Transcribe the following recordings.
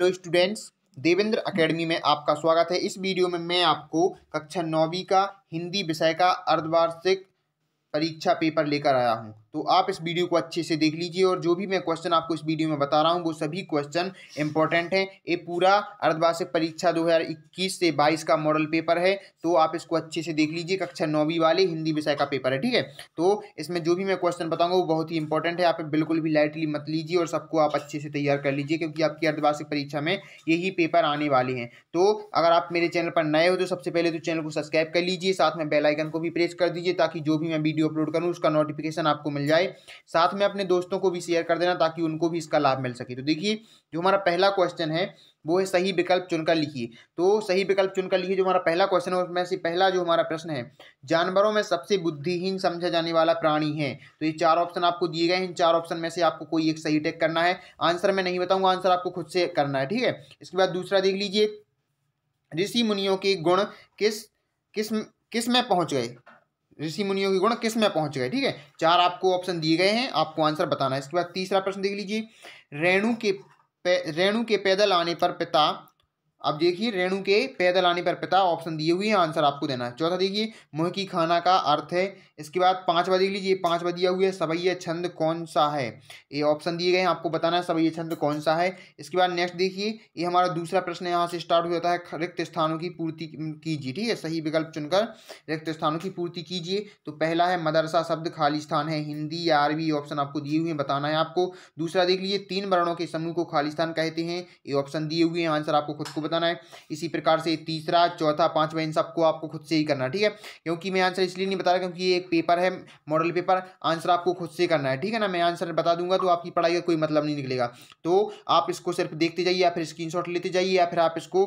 hello students Devendra academy में आपका स्वागत है इस वीडियो में मैं आपको कक्षा नौवीं का हिंदी विषय का अर्धवार्षिक परीक्षा पेपर लेकर आया हूँ तो आप इस वीडियो को अच्छे से देख लीजिए और जो भी मैं क्वेश्चन आपको इस वीडियो में बता रहा हूँ वो सभी क्वेश्चन इंपॉर्टेंट हैं ये पूरा अर्धवार्षिक परीक्षा 2021 से 22 का मॉडल पेपर है तो आप इसको अच्छे से देख लीजिए कक्षा नौवीं वाले हिंदी विषय का पेपर है ठीक है तो इसमें जो भी मैं क्वेश्चन बताऊँगा वो बहुत ही इंपॉर्टेंट है आप बिल्कुल भी लाइटली मत लीजिए और सबको आप अच्छे से तैयार कर लीजिए क्योंकि आपकी अर्धवार्षिक परीक्षा में यही पेपर आने वाले हैं तो अगर आप मेरे चैनल पर नए हो तो सबसे पहले तो चैनल को सब्सक्राइब कर लीजिए साथ में बेलाइकन को भी प्रेस कर दीजिए ताकि जो भी मैं वीडियो अपलोड करूँ उसका नोटिफिकेशन आपको मिल जाए साथ में अपने दोस्तों को भी शेयर कर देना ताकि उनको भी इसका लाभ मिल सके तो देखिए जो हमारा पहला क्वेश्चन है वो है सही विकल्प चुनकर लिखिए तो सही विकल्प चुनकर लिखिए जो हमारा पहला क्वेश्चन है उसमें से पहला जो हमारा प्रश्न है जानवरों में सबसे बुद्धिहीन समझा जाने वाला प्राणी है तो ये चार ऑप्शन आपको दिए गए हैं इन चार ऑप्शन में से आपको कोई एक सही टेक करना है आंसर मैं नहीं बताऊंगा आंसर आपको खुद से करना है ठीक है इसके बाद दूसरा देख लीजिए ऋषि मुनियों के गुण किस किस किस में पहुंच गए ऋषि मुनियों के गुण किस में पहुंच गए ठीक है चार आपको ऑप्शन दिए गए हैं आपको आंसर बताना है इसके बाद तीसरा प्रश्न देख लीजिए रेणु के रेणु के पैदल आने पर पिता अब देखिए रेणु के पैदल आने पर पिता ऑप्शन दिए हुए हैं आंसर आपको देना है चौथा देखिए मुह की खाना का अर्थ है इसके बाद पांचवा देख लीजिए पांचवा दिया हुआ है सवैया छंद कौन सा है ये ऑप्शन दिए गए हैं आपको बताना है सवैया छंद कौन सा है इसके बाद नेक्स्ट देखिए ये हमारा दूसरा प्रश्न यहाँ से स्टार्ट हो जाता है रिक्त स्थानों की पूर्ति कीजिए ठीक है सही विकल्प चुनकर रिक्त स्थानों की पूर्ति कीजिए तो पहला है मदरसा शब्द खाली स्थान है हिंदी या अरबी ऑप्शन आपको दिए हुए हैं बताना है आपको दूसरा देख लीजिए तीन वर्णों के समूह को खाली स्थान कहते हैं ये ऑप्शन दिए हुए हैं आंसर आपको खुद को बताना है इसी प्रकार से तीसरा चौथा पांचवा इन सबको आपको खुद से ही करना है ठीक है क्योंकि मैं आंसर इसलिए नहीं बता रहा क्योंकि ये एक पेपर है मॉडल पेपर आंसर आपको खुद से करना है ठीक है ना मैं आंसर बता दूंगा तो आपकी पढ़ाई का कोई मतलब नहीं निकलेगा तो आप इसको सिर्फ देखते जाइए या फिर स्क्रीन लेते जाइए या फिर आप इसको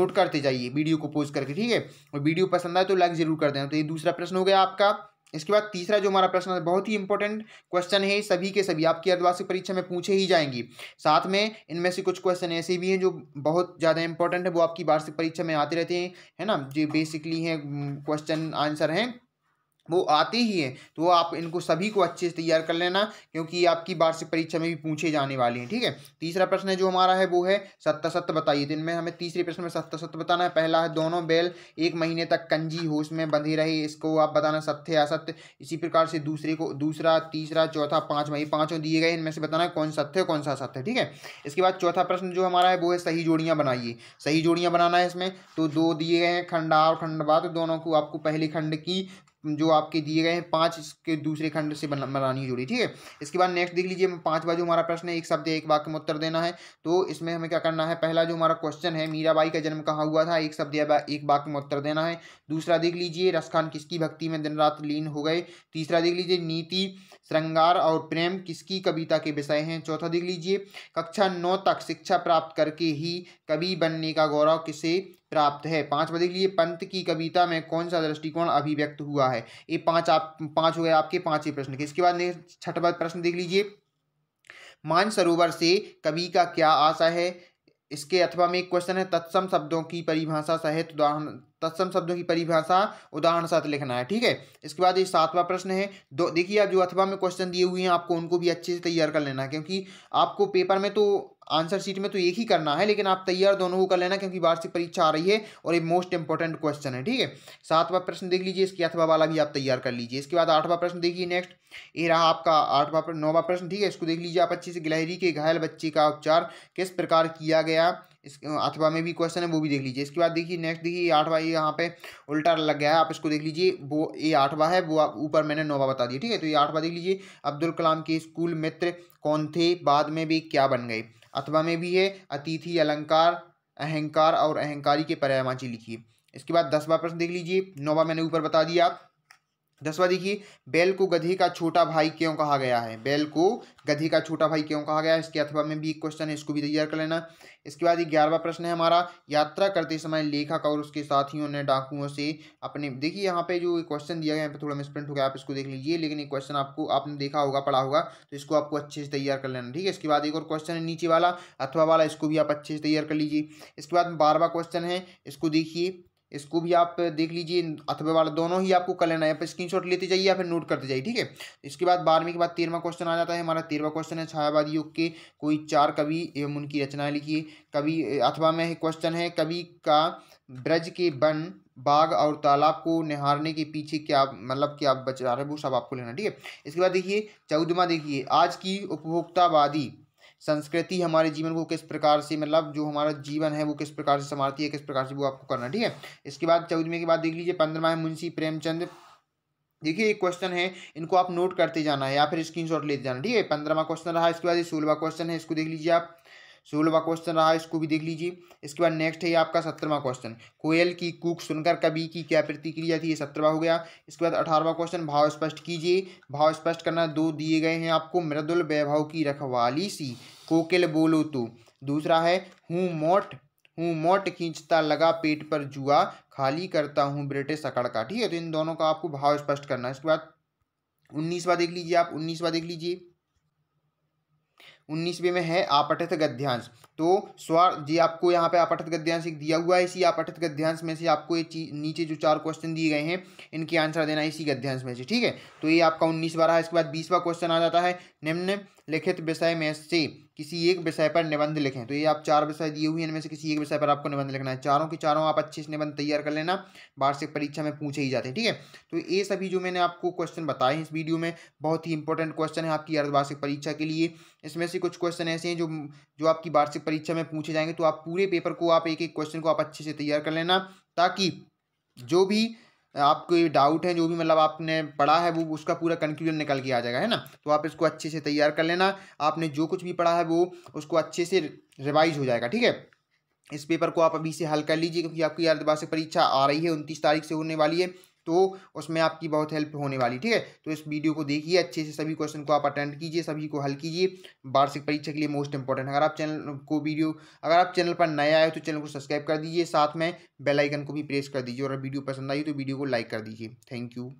नोट करते जाइए वीडियो को पोस्ट करके ठीक है और वीडियो पसंद आए तो लाइक ज़रूर कर देना तो ये दूसरा प्रश्न हो गया आपका इसके बाद तीसरा जो हमारा प्रश्न है बहुत ही इंपॉर्टेंट क्वेश्चन है सभी के सभी आपकी अर्धवार्षिक परीक्षा में पूछे ही जाएंगी साथ में इनमें से कुछ क्वेश्चन ऐसे भी हैं जो बहुत ज़्यादा इंपॉर्टेंट है वो आपकी वार्षिक परीक्षा में आते रहते हैं है ना जो बेसिकली हैं क्वेश्चन mm, आंसर हैं वो आते ही हैं तो आप इनको सभी को अच्छे से तैयार कर लेना क्योंकि आपकी वार्षिक परीक्षा में भी पूछे जाने वाले हैं ठीक है तीसरा प्रश्न जो हमारा है वो है सत्य सत्य बताइए दिन तो में हमें तीसरे प्रश्न में सत्य सत्य बताना है पहला है दोनों बैल एक महीने तक कंजी होश में बंधे रहे इसको आप बताना सत्य असत्य इसी प्रकार से दूसरे को दूसरा तीसरा चौथा पाँच ये पाँचों दिए गए इनमें से बताना है कौन सत्य कौन सा सत्य ठीक है इसके बाद चौथा प्रश्न जो हमारा है वो है सही जोड़ियाँ बनाइए सही जोड़ियाँ बनाना है इसमें तो दो दिए गए हैं खंडा और खंडवा तो दोनों को आपको पहले खंड की जो आपके दिए गए हैं पाँच इसके दूसरे खंड से बनानी जुड़ी ठीक है इसके बाद नेक्स्ट देख लीजिए पाँच बार जो हमारा प्रश्न है एक शब्द एक वाक्य में उत्तर देना है तो इसमें हमें क्या करना है पहला जो हमारा क्वेश्चन है मीराबाई का जन्म कहाँ हुआ था एक शब्द या एक वाक्य में उत्तर देना है दूसरा देख लीजिए रसखान किसकी भक्ति में दिन रात लीन हो गए तीसरा देख लीजिए नीति श्रृंगार और प्रेम किसकी कविता के विषय हैं चौथा देख लीजिए कक्षा नौ तक शिक्षा प्राप्त करके ही कवि बनने का गौरव किसे प्राप्त है पाँच के लिए पंत की कविता में कौन सा दृष्टिकोण अभिव्यक्त हुआ है ये पांच आप पांच हो गए आपके ही प्रश्न के इसके बाद छठवा प्रश्न देख लीजिए मानसरोवर से कवि का क्या आशा है इसके अथवा में एक क्वेश्चन है तत्सम शब्दों की परिभाषा सहित उदाहरण तत्सम शब्दों की परिभाषा उदाहरण साथ लिखना है ठीक है इसके बाद ये सातवां प्रश्न है दो देखिए आप जो अथवा में क्वेश्चन दिए हुए हैं आपको उनको भी अच्छे से तैयार कर लेना क्योंकि आपको पेपर में तो आंसर शीट में तो एक ही करना है लेकिन आप तैयार दोनों को कर लेना क्योंकि वार्षिक परीक्षा आ रही है और ये मोस्ट इंपॉर्टेंट क्वेश्चन है ठीक है सातवां प्रश्न देख लीजिए इसके अथवा वाला भी आप तैयार कर लीजिए इसके बाद आठवां प्रश्न देखिए नेक्स्ट ये रहा आपका आठवां नौवां प्रश्न ठीक है इसको देख लीजिए आप अच्छे से गिलहरी के घायल बच्चे का उपचार किस प्रकार किया गया इस अथवा में भी क्वेश्चन है वो भी देख लीजिए इसके बाद देखिए नेक्स्ट देखिए आठवा ये यहाँ पे उल्टा लग गया है आप इसको देख लीजिए वो ये आठवा है वो ऊपर मैंने नौवा बता दिया ठीक है तो ये आठवा देख लीजिए अब्दुल कलाम के स्कूल मित्र कौन थे बाद में भी क्या बन गए अथवा में भी है अतिथि अलंकार अहंकार और अहंकारी के पर्यायवाची लिखिए इसके बाद दसवा प्रश्न देख लीजिए नौवा मैंने ऊपर बता दिया आप दसवा देखिए बैल को गधी का छोटा भाई क्यों कहा गया है बैल को गधी का छोटा भाई क्यों कहा गया है इसके अथवा में भी एक क्वेश्चन है इसको भी तैयार कर लेना इसके बाद ग्यारहवा प्रश्न है हमारा यात्रा करते समय लेखक और उसके साथियों ने डाकुओं से अपने देखिए यहाँ पे जो क्वेश्चन दिया गया यहाँ थोड़ा मिसप्रिंट हो गया आप इसको देख लीजिए लेकिन एक क्वेश्चन आपको आपने देखा होगा पढ़ा होगा तो इसको आपको अच्छे से तैयार कर लेना ठीक है इसके बाद एक और क्वेश्चन है नीचे वाला अथवा वाला इसको भी आप अच्छे से तैयार कर लीजिए इसके बाद बारहवा क्वेश्चन है इसको देखिए इसको भी आप देख लीजिए अथवा वाला दोनों ही आपको कर लेना है स्क्रीन शॉट लेते जाइए या फिर नोट करते जाइए ठीक है तो इसके बाद बारहवीं के बाद तेरहवा क्वेश्चन आ जाता है हमारा तेरहवा क्वेश्चन है छायावाद युग के कोई चार कवि एवं उनकी रचनाएं लिखिए कवि अथवा में क्वेश्चन है कवि का ब्रज के वन बाग और तालाब को निहारने के पीछे क्या मतलब क्या बचा रहे वो सब आपको लेना ठीक है इसके बाद देखिए चौदहवा देखिए आज की उपभोक्तावादी संस्कृति हमारे जीवन को किस प्रकार से मतलब जो हमारा जीवन है वो किस प्रकार से संवारती है किस प्रकार से वो आपको करना ठीक है इसके बाद चौदहवीं के बाद देख लीजिए पंद्रह है मुंशी प्रेमचंद देखिए एक क्वेश्चन है इनको आप नोट करते जाना है या फिर स्क्रीनशॉट लेते जाना ठीक है पंद्रहवा क्वेश्चन रहा इसके बाद ये क्वेश्चन है इसको देख लीजिए आप सोलहवा क्वेश्चन रहा इसको भी देख लीजिए इसके बाद नेक्स्ट है आपका सत्रहवा क्वेश्चन कोयल की कुक सुनकर कभी की क्या प्रतिक्रिया थी ये सत्रहवा हो गया इसके बाद अठारहवा क्वेश्चन भाव स्पष्ट कीजिए भाव स्पष्ट करना दो दिए गए हैं आपको मृदुल वैभव की रखवाली सी कोकिल बोलो तो दूसरा है हूँ मोट हूँ मोट खींचता लगा पेट पर जुआ खाली करता हूँ ब्रिटिश अकड़ का ठीक है तो इन दोनों का आपको भाव स्पष्ट करना है इसके बाद उन्नीसवा देख लीजिए आप उन्नीसवा देख लीजिए उन्नीसवें में है आपठित गद्यांश तो स्वार जी आपको यहाँ पे आपठित गद्यांश एक दिया हुआ है इसी आपठित गद्यांश में से आपको ये चीज नीचे जो चार क्वेश्चन दिए गए हैं इनके आंसर देना है इसी गद्यांश में से ठीक है तो ये आपका उन्नीस बारह है इसके बाद बीसवा क्वेश्चन आ जाता है निम्न लिखित विषय में से किसी एक विषय पर निबंध लिखें तो ये आप चार विषय दिए हुए इनमें से किसी एक विषय पर आपको निबंध लिखना है चारों के चारों आप अच्छे से निबंध तैयार कर लेना वार्षिक परीक्षा में पूछे ही जाते हैं ठीक है तो ये सभी जो मैंने आपको क्वेश्चन बताए हैं इस वीडियो में बहुत ही इंपॉर्टेंट क्वेश्चन है आपकी अर्धवार्षिक परीक्षा के लिए इसमें से कुछ क्वेश्चन ऐसे हैं जो जो आपकी वार्षिक परीक्षा में पूछे जाएंगे तो आप पूरे पेपर को आप एक एक क्वेश्चन को आप अच्छे से तैयार कर लेना ताकि जो भी आपको ये डाउट है जो भी मतलब आपने पढ़ा है वो उसका पूरा कंक्लूजन निकल के आ जाएगा है ना तो आप इसको अच्छे से तैयार कर लेना आपने जो कुछ भी पढ़ा है वो उसको अच्छे से रिवाइज हो जाएगा ठीक है इस पेपर को आप अभी से हल कर लीजिए क्योंकि आपकी अर्धवार्षिक परीक्षा आ रही है उनतीस तारीख से होने वाली है तो उसमें आपकी बहुत हेल्प होने वाली ठीक है तो इस वीडियो को देखिए अच्छे से सभी क्वेश्चन को आप अटेंड कीजिए सभी को हल कीजिए वार्षिक परीक्षा के लिए मोस्ट इंपॉर्टेंट अगर आप चैनल को वीडियो अगर आप चैनल पर नए आए हो तो चैनल को सब्सक्राइब कर दीजिए साथ में बेलाइकन को भी प्रेस कर दीजिए और वीडियो पसंद आई तो वीडियो को लाइक कर दीजिए थैंक यू